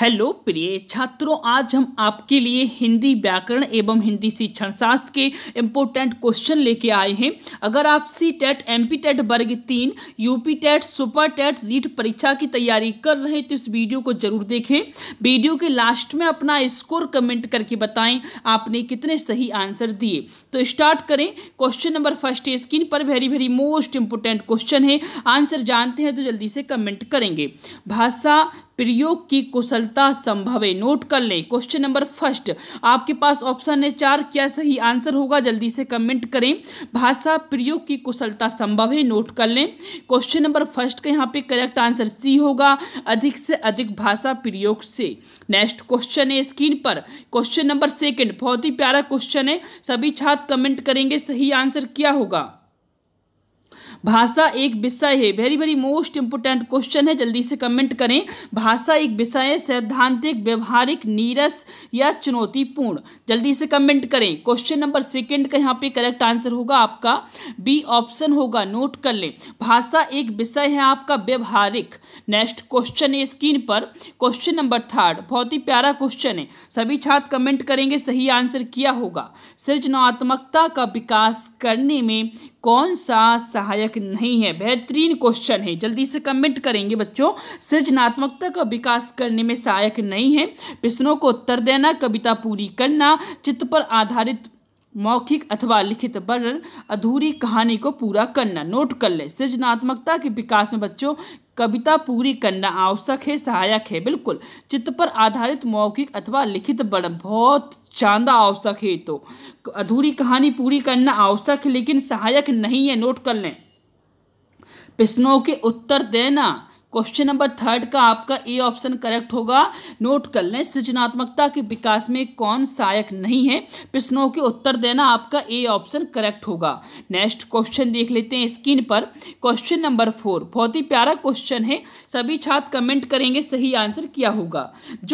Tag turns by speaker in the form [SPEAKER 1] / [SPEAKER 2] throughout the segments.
[SPEAKER 1] hello प्रिय छात्रों आज हम आपके लिए हिंदी व्याकरण एवं हिंदी शिक्षण शास्त्र के इम्पोर्टेंट क्वेश्चन लेके आए हैं अगर आप सी टेट एम पी टेट वर्ग तीन P TET super TET REET परीक्षा की तैयारी कर रहे हैं तो इस वीडियो को जरूर देखें वीडियो के लास्ट में अपना स्कोर कमेंट करके बताएं आपने कितने सही आंसर दिए तो स्टार्ट करें क्वेश्चन नंबर फर्स्ट स्क्रीन पर very very most important question है आंसर जानते हैं तो जल्दी से कमेंट करेंगे भाषा प्रयोग की कुशलता संभव है नोट कर लें क्वेश्चन नंबर फर्स्ट आपके पास ऑप्शन है चार क्या सही आंसर होगा जल्दी से कमेंट करें भाषा प्रयोग की कुशलता संभव है नोट कर लें क्वेश्चन नंबर फर्स्ट का यहाँ पे करेक्ट आंसर सी होगा अधिक से अधिक भाषा प्रयोग से नेक्स्ट क्वेश्चन है स्क्रीन पर क्वेश्चन नंबर सेकेंड बहुत ही प्यारा क्वेश्चन है सभी छात्र कमेंट करेंगे सही आंसर क्या होगा भाषा एक विषय है very very most important question है जल्दी से कमेंट करें भाषा एक विषय है सैद्धांतिक व्यवहारिक नीरस या चुनौतीपूर्ण जल्दी से कमेंट करें क्वेश्चन नंबर सेकेंड का यहाँ पे करेक्ट आंसर होगा आपका बी ऑप्शन होगा नोट कर लें भाषा एक विषय है आपका व्यवहारिक नेक्स्ट क्वेश्चन है स्क्रीन पर क्वेश्चन नंबर थर्ड बहुत ही प्यारा क्वेश्चन है सभी छात्र कमेंट करेंगे सही आंसर किया होगा सृजनात्मकता का विकास करने में कौन सा सहायक नहीं है बेहतरीन क्वेश्चन है जल्दी से कमेंट करेंगे बच्चों सृजनात्मकता का विकास करने में सहायक नहीं है प्रश्नों को उत्तर देना कविता पूरी करना चित्र पर आधारित मौखिक अथवा लिखित वर्णन अधूरी कहानी को पूरा करना नोट कर लें सृजनात्मकता के विकास में बच्चों कविता पूरी करना आवश्यक है सहायक है बिल्कुल चित्त पर आधारित मौखिक अथवा लिखित वर्णन बहुत चांदा आवश्यक है तो अधूरी कहानी पूरी करना आवश्यक है लेकिन सहायक नहीं है नोट कर लें प्रश्नों के उत्तर देना क्वेश्चन नंबर थर्ड का आपका ए ऑप्शन करेक्ट होगा नोट कर लें सृजनात्मकता के विकास में कौन सहायक नहीं है प्रश्नों के उत्तर देना आपका ए ऑप्शन करेक्ट होगा नेक्स्ट क्वेश्चन देख लेते हैं स्क्रीन पर क्वेश्चन नंबर फोर बहुत ही प्यारा क्वेश्चन है सभी छात्र कमेंट करेंगे सही आंसर क्या होगा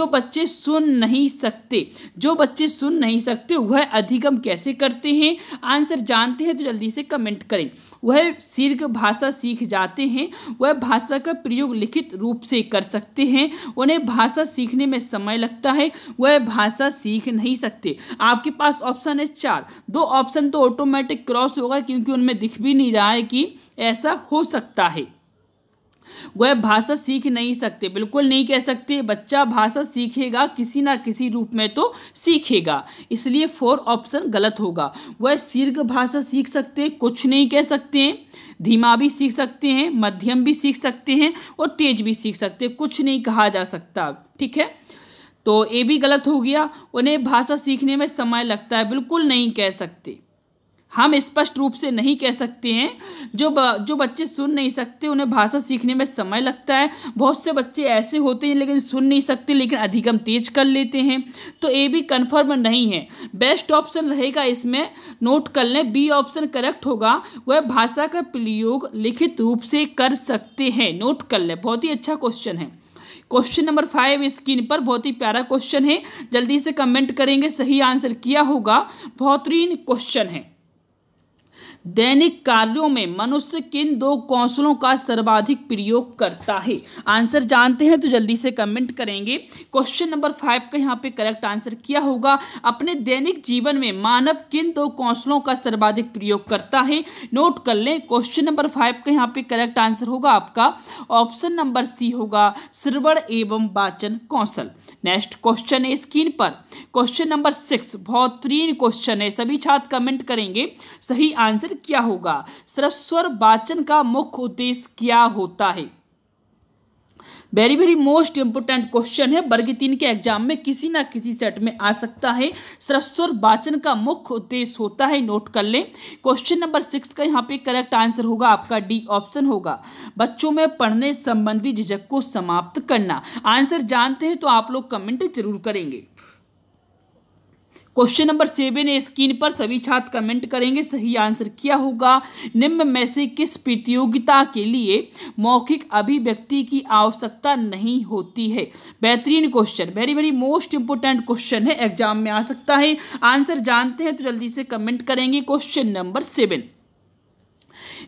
[SPEAKER 1] जो बच्चे सुन नहीं सकते जो बच्चे सुन नहीं सकते वह अधिगम कैसे करते हैं आंसर जानते हैं तो जल्दी से कमेंट करें वह शीर्घ भाषा सीख जाते हैं वह भाषा का प्रयोग प्रयोग लिखित रूप से कर सकते हैं उन्हें भाषा सीखने में समय लगता है वह भाषा सीख नहीं सकते आपके पास ऑप्शन है चार दो ऑप्शन तो ऑटोमेटिक क्रॉस होगा क्योंकि उनमें दिख भी नहीं रहा है कि ऐसा हो सकता है वह भाषा सीख नहीं सकते बिल्कुल नहीं कह सकते बच्चा भाषा सीखेगा किसी ना किसी रूप में तो सीखेगा इसलिए फोर ऑप्शन गलत होगा वह शीर्घ भाषा सीख सकते कुछ नहीं कह सकते हैं धीमा भी सीख सकते हैं मध्यम भी सीख सकते हैं और तेज भी सीख सकते हैं कुछ नहीं कहा जा सकता ठीक है तो ये भी गलत हो गया उन्हें भाषा सीखने में समय लगता है बिल्कुल नहीं कह सकते हम स्पष्ट रूप से नहीं कह सकते हैं जो ब, जो बच्चे सुन नहीं सकते उन्हें भाषा सीखने में समय लगता है बहुत से बच्चे ऐसे होते हैं लेकिन सुन नहीं सकते लेकिन अधिगम तेज कर लेते हैं तो ए भी कन्फर्म नहीं है बेस्ट ऑप्शन रहेगा इसमें नोट कर लें बी ऑप्शन करेक्ट होगा वह भाषा का प्रयोग लिखित रूप से कर सकते हैं नोट कर लें बहुत ही अच्छा क्वेश्चन है क्वेश्चन नंबर फाइव स्क्रीन पर बहुत ही प्यारा क्वेश्चन है जल्दी से कमेंट करेंगे सही आंसर किया होगा बेहतरीन क्वेश्चन है दैनिक कार्यों में मनुष्य किन दो कौशलों का सर्वाधिक प्रयोग करता है आंसर जानते हैं तो जल्दी से कमेंट करेंगे क्वेश्चन नंबर फाइव का यहाँ पे करेक्ट आंसर किया होगा अपने दैनिक जीवन में मानव किन दो कौशलों का सर्वाधिक प्रयोग करता है नोट कर लें क्वेश्चन नंबर फाइव का यहाँ पे करेक्ट आंसर होगा आपका ऑप्शन नंबर सी होगा श्रवण एवं वाचन कौशल नेक्स्ट क्वेश्चन है स्क्रीन पर क्वेश्चन नंबर सिक्स बहुत क्वेश्चन है सभी छात्र कमेंट करेंगे सही आंसर मंत्र क्या होगा सरस्वर वाचन का मुख्य उद्देश्य क्या होता है very very most important question है वर्ग तीन के एग्जाम में किसी ना किसी सेट में आ सकता है सरस्वर वाचन का मुख्य उद्देश्य होता है नोट कर लें क्वेश्चन नंबर सिक्स का यहाँ पे करेक्ट आंसर होगा आपका डी ऑप्शन होगा बच्चों में पढ़ने संबंधी झिझक को समाप्त करना आंसर जानते हैं तो आप लोग कमेंट जरूर करेंगे क्वेश्चन नंबर सेवन स्क्रीन पर सभी छात्र कमेंट करेंगे सही आंसर क्या होगा निम्न में से किस प्रतियोगिता के लिए मौखिक अभिव्यक्ति की आवश्यकता नहीं होती है बेहतरीन question very very most important question है एग्जाम में आ सकता है आंसर जानते हैं तो जल्दी से कमेंट करेंगे क्वेश्चन नंबर सेवन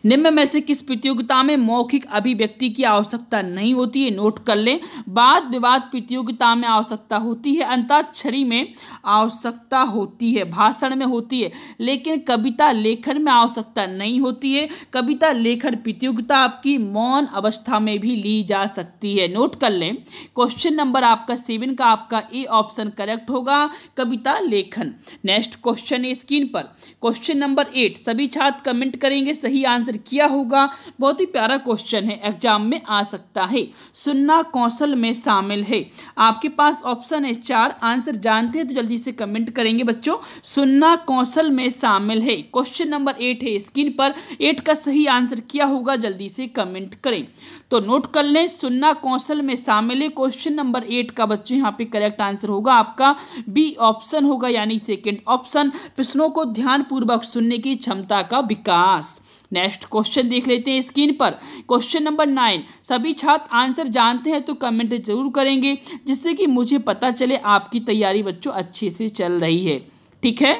[SPEAKER 1] निम्न में से किस प्रतियोगिता में मौखिक अभिव्यक्ति की आवश्यकता नहीं होती है नोट कर लें वाद विवाद प्रतियोगिता में आवश्यकता होती है अंताक्षरी में आवश्यकता होती है भाषण में होती है लेकिन कविता लेखन में आवश्यकता नहीं होती है कविता लेखन प्रतियोगिता आपकी मौन अवस्था में भी ली जा सकती है नोट कर लें क्वेश्चन नंबर आपका सेवन का आपका ए ऑप्शन करेक्ट होगा कविता लेखन नेक्स्ट क्वेश्चन है स्क्रीन पर क्वेश्चन नंबर एट सभी छात्र कमेंट करेंगे सही आंसर आंसर किया होगा बहुत ही प्यारा क्वेश्चन है एग्जाम में आ सकता है सुनना कौशल में शामिल है आपके पास ऑप्शन है चार आंसर जानते हैं तो जल्दी से कमेंट करेंगे बच्चों सुनना कौशल में शामिल है क्वेश्चन नंबर एट है स्क्रीन पर एट का सही आंसर किया होगा जल्दी से कमेंट करें तो नोट कर लें सुनना कौशल में शामिल है क्वेश्चन नंबर एट का बच्चों यहाँ पे करेक्ट आंसर होगा आपका बी ऑप्शन होगा यानी सेकेंड ऑप्शन प्रश्नों को ध्यानपूर्वक सुनने की क्षमता का विकास नेक्स्ट क्वेश्चन देख लेते हैं स्क्रीन पर क्वेश्चन नंबर नाइन सभी छात्र आंसर जानते हैं तो कमेंट जरूर करेंगे जिससे कि मुझे पता चले आपकी तैयारी बच्चों अच्छे से चल रही है ठीक है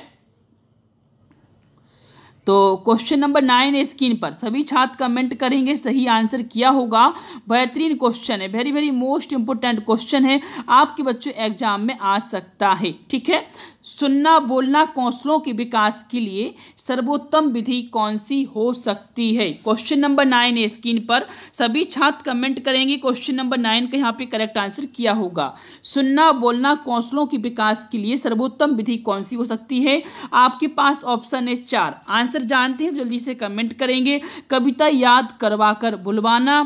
[SPEAKER 1] तो क्वेश्चन नंबर नाइन स्क्रीन पर सभी छात्र कमेंट करेंगे सही आंसर क्या होगा बेहतरीन क्वेश्चन है very very most important question है आपके बच्चों एग्जाम में आ सकता है ठीक है सुनना बोलना कौशलों के विकास के लिए सर्वोत्तम विधि कौन सी हो सकती है क्वेश्चन नंबर नाइन है स्क्रीन पर सभी छात्र कमेंट करेंगे क्वेश्चन नंबर नाइन का यहाँ पे करेक्ट आंसर किया होगा सुनना बोलना कौशलों के विकास के लिए सर्वोत्तम विधि कौन सी हो सकती है आपके पास ऑप्शन है चार आंसर जानते हैं जल्दी से कमेंट करेंगे कविता याद करवा कर बुलवाना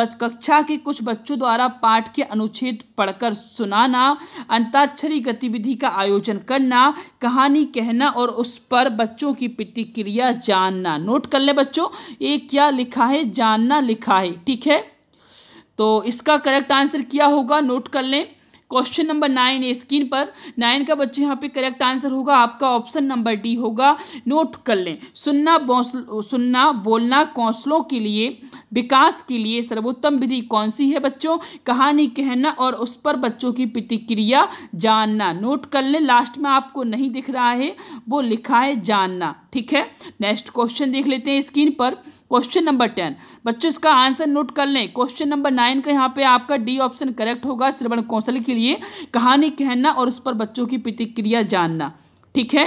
[SPEAKER 1] बच कक्षा के कुछ बच्चों द्वारा पाठ के अनुच्छेद पढ़कर सुनाना अंताक्षरी गतिविधि का आयोजन करना करना कहानी कहना और उस पर बच्चों की प्रतिक्रिया जानना नोट कर ले बच्चों ये क्या लिखा है जानना लिखा है ठीक है तो इसका करेक्ट आंसर क्या होगा नोट कर लें क्वेश्चन नंबर नाइन है स्क्रीन पर नाइन का बच्चे यहाँ पे करेक्ट आंसर होगा आपका ऑप्शन नंबर डी होगा नोट कर लें सुनना सुनना बोलना कौंसलों के लिए विकास के लिए सर्वोत्तम विधि कौन सी है बच्चों कहानी कहना और उस पर बच्चों की प्रतिक्रिया जानना नोट कर लें लास्ट में आपको नहीं दिख रहा है वो लिखा है जानना ठीक है नेक्स्ट क्वेश्चन देख लेते हैं स्क्रीन पर क्वेश्चन नंबर टेन बच्चों इसका आंसर नोट कर लें क्वेश्चन नंबर नाइन का यहाँ पे आपका डी ऑप्शन करेक्ट होगा श्रवण कौशल के लिए कहानी कहना और उस पर बच्चों की प्रतिक्रिया जानना ठीक है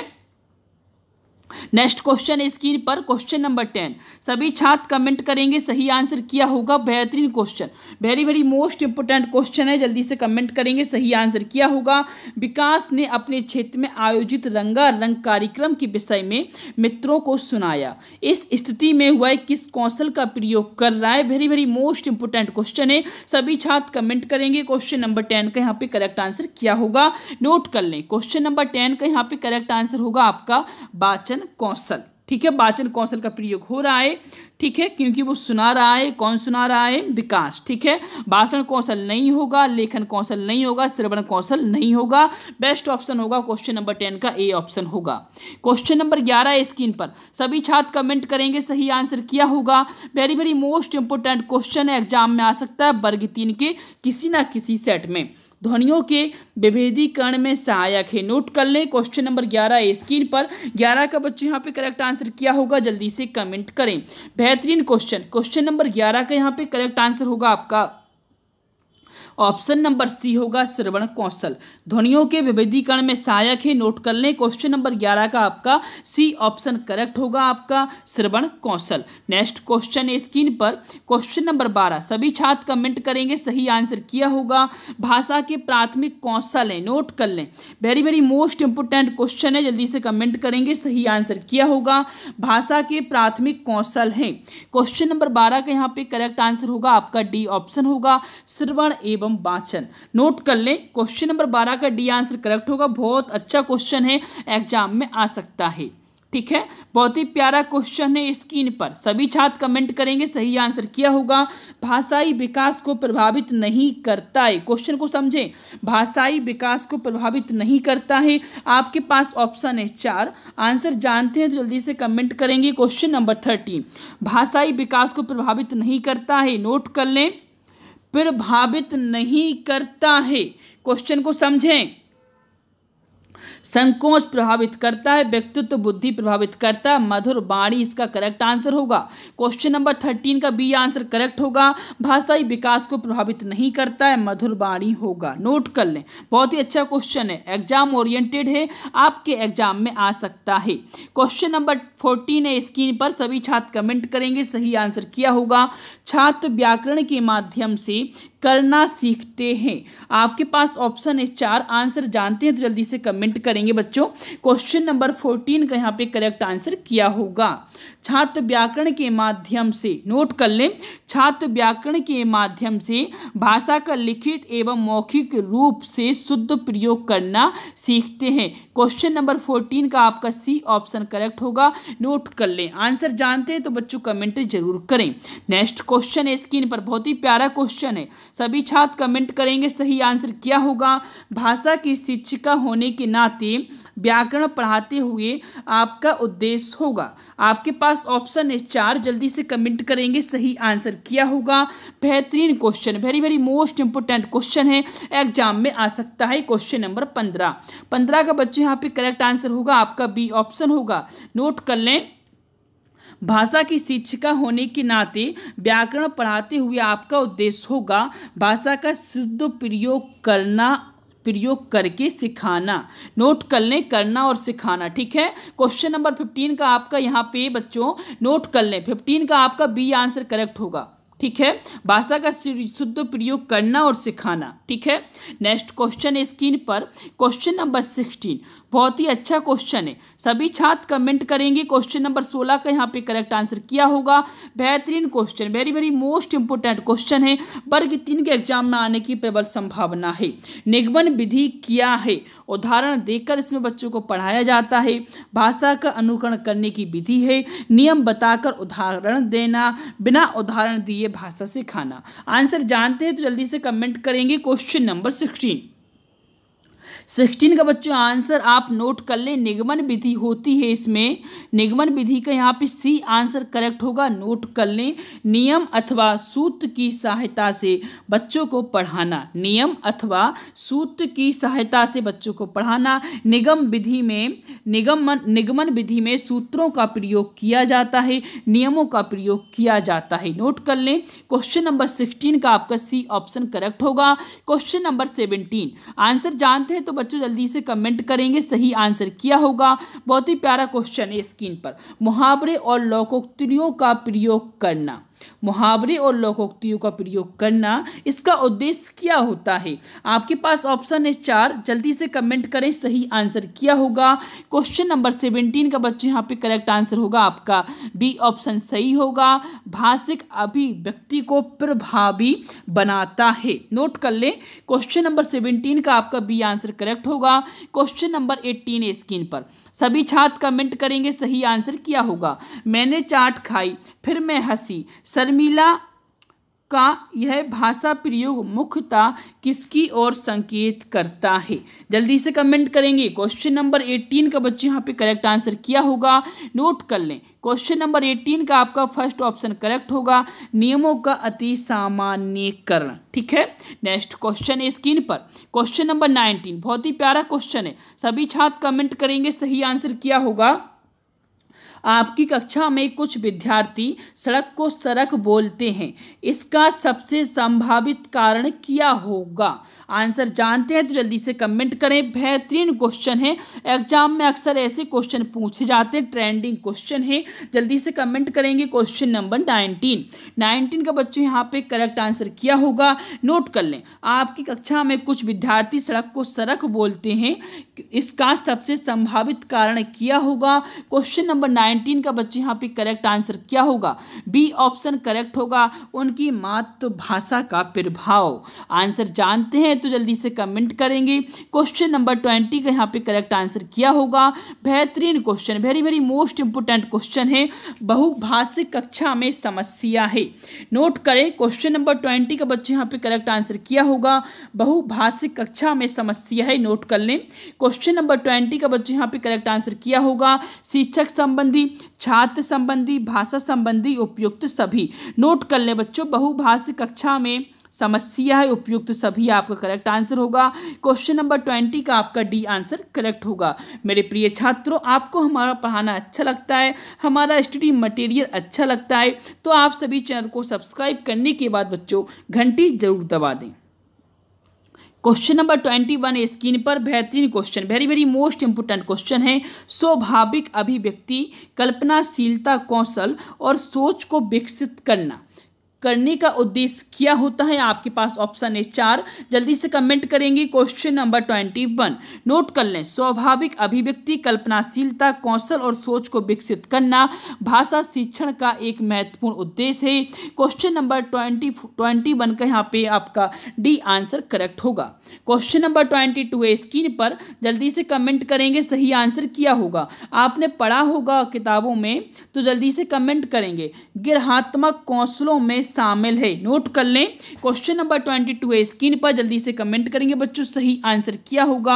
[SPEAKER 1] नेक्स्ट क्वेश्चन है स्क्रीन पर क्वेश्चन नंबर टेन सभी छात्र कमेंट करेंगे सही आंसर किया होगा बेहतरीन question very very most important question है जल्दी से कमेंट करेंगे सही आंसर किया होगा विकास ने अपने क्षेत्र में आयोजित रंगारंग कार्यक्रम के विषय में मित्रों को सुनाया इस स्थिति में वह किस कौशल का प्रयोग कर रहा है very very most important question है सभी छात्र कमेंट करेंगे क्वेश्चन नंबर टेन का यहाँ पे करेक्ट आंसर क्या होगा नोट कर लें क्वेश्चन नंबर टेन का यहाँ पे करेक्ट आंसर होगा आपका बाचन वाचन कौशल ठीक है वाचन कौशल का प्रयोग हो रहा है ठीक है क्योंकि वो सुना रहा है कौन सुना रहा है विकास ठीक है भाषण कौशल नहीं होगा लेखन कौशल नहीं होगा श्रवण कौशल नहीं होगा बेस्ट ऑप्शन होगा क्वेश्चन नंबर टेन का ए ऑप्शन होगा क्वेश्चन नंबर ग्यारह स्क्रीन पर सभी छात्र कमेंट करेंगे सही आंसर किया होगा very very most important question exam में आ सकता है वर्ग तीन के किसी ना किसी सेट में ध्वनियों के विभेदीकरण में सहायक है नोट कर लें क्वेश्चन नंबर ग्यारह स्क्रीन पर ग्यारह का बच्चों यहाँ पे करेक्ट आंसर क्या होगा जल्दी से कमेंट करें बेहतरीन क्वेश्चन क्वेश्चन नंबर ग्यारह का यहाँ पे करेक्ट आंसर होगा आपका ऑप्शन नंबर सी होगा श्रवण कौशल ध्वनियों के विभेदीकरण में सहायक है नोट कर लें क्वेश्चन नंबर ग्यारह का आपका सी ऑप्शन करेक्ट होगा आपका श्रवण कौशल नेक्स्ट क्वेश्चन है स्क्रीन पर क्वेश्चन नंबर बारह सभी छात्र कमेंट करेंगे सही आंसर किया होगा भाषा के प्राथमिक कौशल है नोट कर लें very very most important question है जल्दी से कमेंट करेंगे सही आंसर किया होगा भाषा के प्राथमिक कौशल हैं क्वेश्चन नंबर बारह का यहाँ पे करेक्ट आंसर होगा आपका डी ऑप्शन होगा श्रवण एवं एवं वाचन नोट कर लें क्वेश्चन नंबर बारह का डी आंसर करेक्ट होगा बहुत अच्छा क्वेश्चन है एग्जाम में आ सकता है ठीक है बहुत ही प्यारा क्वेश्चन है स्क्रीन पर सभी छात्र कमेंट करेंगे सही आंसर किया होगा भाषाई विकास को प्रभावित नहीं करता है क्वेश्चन को समझें भाषाई विकास को प्रभावित नहीं करता है आपके पास ऑप्शन है चार आंसर जानते हैं तो जल्दी से कमेंट करेंगे क्वेश्चन नंबर थर्टीन भाषाई विकास को प्रभावित नहीं करता है नोट कर लें प्रभावित नहीं करता है क्वेश्चन को समझें संकोच प्रभावित करता है व्यक्तित्व तो बुद्धि प्रभावित करता है मधुर बाणी इसका करेक्ट आंसर होगा क्वेश्चन नंबर थर्टीन का बी आंसर करेक्ट होगा भाषाई विकास को प्रभावित नहीं करता है मधुर बाणी होगा नोट कर लें बहुत ही अच्छा क्वेश्चन है एग्जाम ओरिएंटेड है आपके एग्जाम में आ सकता है क्वेश्चन नंबर फोर्टीन है स्क्रीन पर सभी छात्र कमेंट करेंगे सही आंसर किया होगा छात्र व्याकरण के माध्यम से करना सीखते हैं आपके पास ऑप्शन है चार आंसर जानते हैं तो जल्दी से कमेंट करेंगे बच्चों क्वेश्चन नंबर फोर्टीन का यहाँ पे करेक्ट आंसर किया होगा छात्र व्याकरण के माध्यम से नोट कर लें छात्र व्याकरण के माध्यम से भाषा का लिखित एवं मौखिक रूप से शुद्ध प्रयोग करना सीखते हैं क्वेश्चन नंबर फोर्टीन का आपका सी ऑप्शन करेक्ट होगा नोट कर लें आंसर जानते हैं तो बच्चों कमेंट जरूर करें नेक्स्ट क्वेश्चन है स्क्रीन पर बहुत ही प्यारा क्वेश्चन है सभी छात्र कमेंट करेंगे सही आंसर क्या होगा भाषा की शिक्षिका होने के नाते व्याकरण पढ़ाते हुए आपका उद्देश्य होगा आपके पास ऑप्शन है चार जल्दी से कमेंट करेंगे सही आंसर किया होगा बेहतरीन question very very most important question है एग्जाम में आ सकता है क्वेश्चन नंबर पंद्रह पंद्रह का बच्चे यहाँ पे करेक्ट आंसर होगा आपका बी ऑप्शन होगा नोट कर लें भाषा की शिक्षिका होने के नाते व्याकरण पढ़ाते हुए आपका उद्देश्य होगा भाषा का शुद्ध प्रयोग करना प्रयोग करके सिखाना नोट कर लें करना और सिखाना ठीक है क्वेश्चन नंबर फिफ्टीन का आपका यहाँ पे बच्चों नोट कर लें फिफ्टीन का आपका बी आंसर करेक्ट होगा ठीक है भाषा का शुद्ध प्रयोग करना और सिखाना ठीक है नेक्स्ट क्वेश्चन है स्क्रीन पर क्वेश्चन नंबर सिक्सटीन बहुत ही अच्छा क्वेश्चन है सभी छात्र कमेंट करेंगे क्वेश्चन नंबर सोलह का यहाँ पे करेक्ट आंसर किया होगा बेहतरीन question very very most important question है वर्ग तीन के एग्जाम में आने की प्रबल संभावना है निगमन विधि क्या है उदाहरण देकर इसमें बच्चों को पढ़ाया जाता है भाषा का अनुकरण करने की विधि है नियम बताकर उदाहरण देना बिना उदाहरण दिए भाषा सिखाना आंसर जानते हैं तो जल्दी से कमेंट करेंगे क्वेश्चन नंबर सिक्सटीन सिक्सटीन का बच्चों आंसर आप नोट कर लें निगमन विधि होती है इसमें निगमन विधि का यहाँ पे सी आंसर करेक्ट होगा नोट कर लें नियम अथवा सूत्र की सहायता से बच्चों को पढ़ाना नियम अथवा सूत्र की सहायता से बच्चों को पढ़ाना निगम विधि में निगम निगमन विधि में सूत्रों का प्रयोग किया जाता है नियमों का प्रयोग किया जाता है नोट कर लें क्वेश्चन नंबर सिक्सटीन का आपका सी ऑप्शन करेक्ट होगा क्वेश्चन नंबर सेवनटीन आंसर जानते है तो बच्चों जल्दी से कमेंट करेंगे सही आंसर किया होगा बहुत ही प्यारा क्वेश्चन है स्क्रीन पर मुहावरे और लोकोक्तियों का प्रयोग करना मुहावरे और लोकोक्तियों का प्रयोग करना इसका उद्देश्य क्या होता है आपके पास ऑप्शन है चार जल्दी से कमेंट करें सही आंसर क्या होगा क्वेश्चन नंबर सेवेंटीन का बच्चों यहाँ पे करेक्ट आंसर होगा आपका बी ऑप्शन सही होगा भाषिक अभिव्यक्ति को प्रभावी बनाता है नोट कर लें क्वेश्चन नंबर सेवेंटीन का आपका बी आंसर करेक्ट होगा क्वेश्चन नंबर एट्टीन है स्क्रीन पर सभी छात्र कमेंट करेंगे सही आंसर क्या होगा मैंने चाट खाई फिर मैं हंसी शर्मिला का यह भाषा प्रयोग मुख्यतः किसकी ओर संकेत करता है जल्दी से कमेंट करेंगे क्वेश्चन नंबर एटीन का बच्चे यहाँ पे करेक्ट आंसर किया होगा नोट कर लें क्वेश्चन नंबर एटीन का आपका फर्स्ट ऑप्शन करेक्ट होगा नियमों का अति सामान्यकरण ठीक है नेक्स्ट क्वेश्चन है स्क्रीन पर क्वेश्चन नंबर नाइनटीन बहुत ही प्यारा क्वेश्चन है सभी छात्र कमेंट करेंगे सही आंसर क्या होगा आपकी कक्षा में कुछ विद्यार्थी सड़क को सड़क बोलते हैं इसका सबसे संभावित कारण क्या होगा आंसर जानते हैं तो जल्दी से कमेंट करें बेहतरीन क्वेश्चन है एग्जाम में अक्सर ऐसे क्वेश्चन पूछे जाते हैं ट्रेंडिंग क्वेश्चन है जल्दी से कमेंट करेंगे क्वेश्चन नंबर नाइनटीन नाइनटीन का बच्चों यहाँ पे करेक्ट आंसर किया होगा नोट कर लें आपकी कक्षा में कुछ विद्यार्थी सड़क को सड़क बोलते हैं इसका सबसे संभावित कारण किया होगा क्वेश्चन नंबर नाइन नाइनटीन का बच्चे यहाँ पे करेक्ट आंसर क्या होगा बी ऑप्शन करेक्ट होगा उनकी मातृभाषा का प्रभाव आंसर जानते हैं तो जल्दी से कमेंट करेंगे क्वेश्चन नंबर ट्वेंटी का यहाँ पे करेक्ट आंसर क्या होगा बेहतरीन question very very most important question है बहुभाषिक कक्षा में समस्या है नोट करें क्वेश्चन नंबर ट्वेंटी का बच्चे यहाँ पे करेक्ट आंसर क्या होगा बहुभाषिक कक्षा में समस्या है नोट कर लें क्वेश्चन नंबर ट्वेंटी का बच्चे यहाँ पे करेक्ट आंसर किया होगा शिक्षक संबंधी संबंधी छात्र संबंधी भाषा संबंधी उपयुक्त सभी नोट कर लें बच्चों बहुभाषी कक्षा में समस्या है उपयुक्त सभी आपका करेक्ट आंसर होगा क्वेश्चन नंबर ट्वेंटी का आपका डी आंसर करेक्ट होगा मेरे प्रिय छात्रों आपको हमारा पढ़ाना अच्छा लगता है हमारा स्टडी मटेरियल अच्छा लगता है तो आप सभी चैनल को सब्सक्राइब करने के बाद बच्चों घंटी जरूर दबा दें question number twenty one screen पर बेहतरीन question very very most important question है स्वाभाविक अभिव्यक्ति कल्पनाशीलता कौशल और सोच को विकसित करना करने का उद्देश्य क्या होता है आपके पास ऑप्शन है चार जल्दी से कमेंट करेंगे question number twenty one note कर लें स्वाभाविक अभिव्यक्ति कल्पनाशीलता कौशल और सोच को विकसित करना भाषा शिक्षण का एक महत्वपूर्ण उद्देश्य है question number twenty twenty one का यहाँ पे आपका डी आंसर करेक्ट होगा क्वेश्चन नंबर ट्वेंटी टू है स्क्रीन पर जल्दी से कमेंट करेंगे सही आंसर किया होगा आपने पढ़ा होगा किताबों में तो जल्दी से कमेंट करेंगे गिरहात्मक कौशलों में शामिल है नोट कर लें क्वेश्चन नंबर ट्वेंटी टू है स्क्रीन पर जल्दी से कमेंट करेंगे बच्चों सही आंसर क्या होगा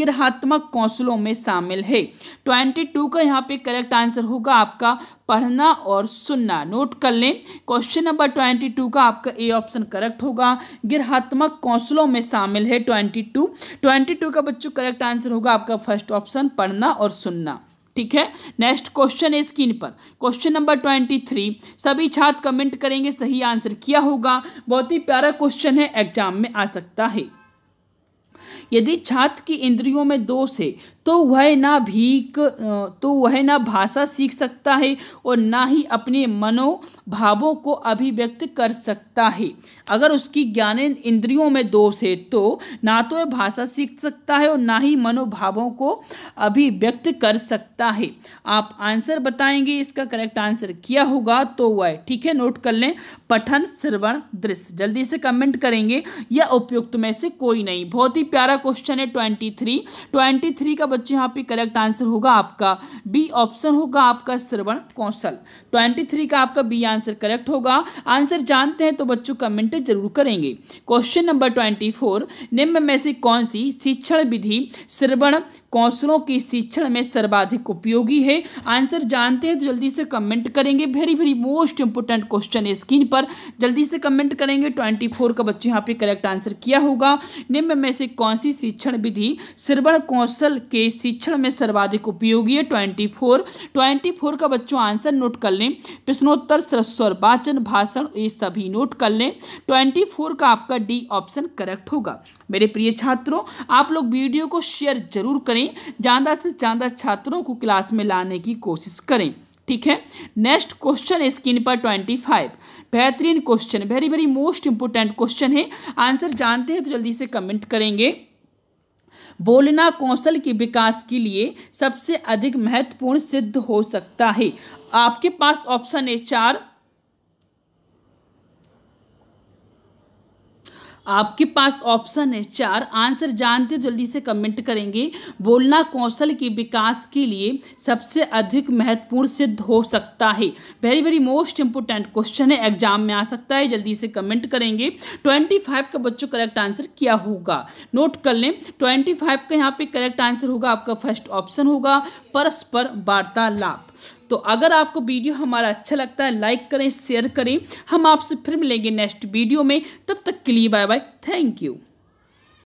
[SPEAKER 1] गिरहात्मक कौंसलों में शामिल है ट्वेंटी टू का यहाँ पे करेक्ट आंसर होगा आपका पढ़ना और सुनना नोट कर लें क्वेश्चन नंबर ट्वेंटी टू का आपका ए ऑप्शन करेक्ट होगा गिरहात्मक कौशलों में शामिल है ट्वेंटी टू ट्वेंटी टू का बच्चों करेक्ट आंसर होगा आपका फर्स्ट ऑप्शन पढ़ना और सुनना ठीक है नेक्स्ट क्वेश्चन है स्क्रीन पर क्वेश्चन नंबर ट्वेंटी थ्री सभी छात्र कमेंट करेंगे सही आंसर किया होगा बहुत ही प्यारा क्वेश्चन है एग्जाम में आ सकता है यदि छात्र की इंद्रियों में दोष है तो वह ना भीख तो वह ना भाषा सीख सकता है और ना ही अपने मनोभावों को अभिव्यक्त कर सकता है अगर उसकी ज्ञान इंद्रियों में दोष है तो ना तो वह भाषा सीख सकता है और ना ही मनोभावों को अभिव्यक्त कर सकता है आप आंसर बताएंगे इसका करेक्ट आंसर किया होगा तो वह ठीक है नोट कर लें पठन श्रवण दृश्य जल्दी से कमेंट करेंगे या उपयुक्त में से कोई नहीं बहुत ही प्यारा क्वेश्चन है ट्वेंटी थ्री ट्वेंटी थ्री का बच्चे यहाँ पे करेक्ट आंसर होगा आपका बी ऑप्शन होगा आपका श्रवण कौशल ट्वेंटी थ्री का आपका बी आंसर करेक्ट होगा आंसर जानते हैं तो बच्चों कमेंट जरूर करेंगे क्वेश्चन नंबर ट्वेंटी फोर निम्न में से कौन सी शिक्षण विधि श्रवण कौशलों के शिक्षण में सर्वाधिक उपयोगी है आंसर जानते हैं तो जल्दी से कमेंट करेंगे very very most important question screen पर जल्दी से कमेंट करेंगे ट्वेंटी फोर का बच्चे यहाँ पे करेक्ट आंसर किया होगा निम्न में से कौन सी शिक्षण विधि श्रवण कौशल के शिक्षण में सर्वाधिक उपयोगी है ट्वेंटी फोर ट्वेंटी फोर का बच्चों आंसर नोट कर लें प्रश्नोत्तर सरस्वर वाचन भाषण ये सभी नोट कर लें ट्वेंटी फोर का आपका डी ऑप्शन करेक्ट होगा मेरे प्रिय छात्रों आप लोग वीडियो को शेयर जरूर करें करें ज़्यादा से ज़्यादा छात्रों को क्लास में लाने की कोशिश करें ठीक है नेक्स्ट क्वेश्चन स्क्रीन पर ट्वेंटी फाइव बेहतरीन question very very most important question है आंसर जानते हैं तो जल्दी से कमेंट करेंगे बोलना कौशल के विकास के लिए सबसे अधिक महत्वपूर्ण सिद्ध हो सकता है आपके पास ऑप्शन है चार आपके पास ऑप्शन है चार आंसर जानते जल्दी से कमेंट करेंगे बोलना कौशल के विकास के लिए सबसे अधिक महत्वपूर्ण सिद्ध हो सकता है very very most important question है एग्जाम में आ सकता है जल्दी से कमेंट करेंगे ट्वेंटी फाइव का बच्चों करेक्ट आंसर क्या होगा नोट कर लें ट्वेंटी फाइव का यहाँ पे करेक्ट आंसर होगा आपका फर्स्ट ऑप्शन होगा परस्पर वार्तालाप तो अगर आपको वीडियो हमारा अच्छा लगता है लाइक करें शेयर करें हम आपसे फिर मिलेंगे नेक्स्ट वीडियो में तब तक के लिए बाय बाय थैंक यू